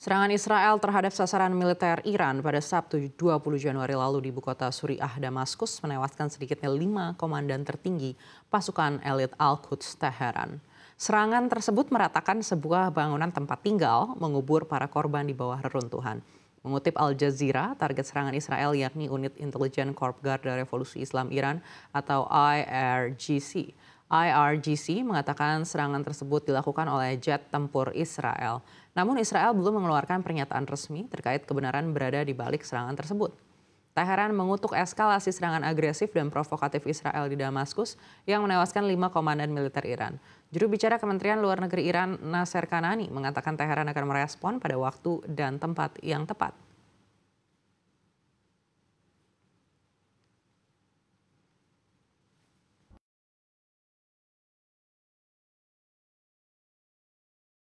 Serangan Israel terhadap sasaran militer Iran pada Sabtu 20 Januari lalu di ibu kota Suriah Damaskus menewaskan sedikitnya lima komandan tertinggi pasukan elit Al-Quds Teheran. Serangan tersebut meratakan sebuah bangunan tempat tinggal, mengubur para korban di bawah reruntuhan. Mengutip Al Jazeera, target serangan Israel yakni unit intelijen Korps Garda Revolusi Islam Iran atau IRGC. IRGC mengatakan serangan tersebut dilakukan oleh jet tempur Israel. Namun Israel belum mengeluarkan pernyataan resmi terkait kebenaran berada di balik serangan tersebut. Teheran mengutuk eskalasi serangan agresif dan provokatif Israel di Damaskus yang menewaskan lima komandan militer Iran. Juru bicara Kementerian Luar Negeri Iran, Nasser Kanani, mengatakan Teheran akan merespon pada waktu dan tempat yang tepat.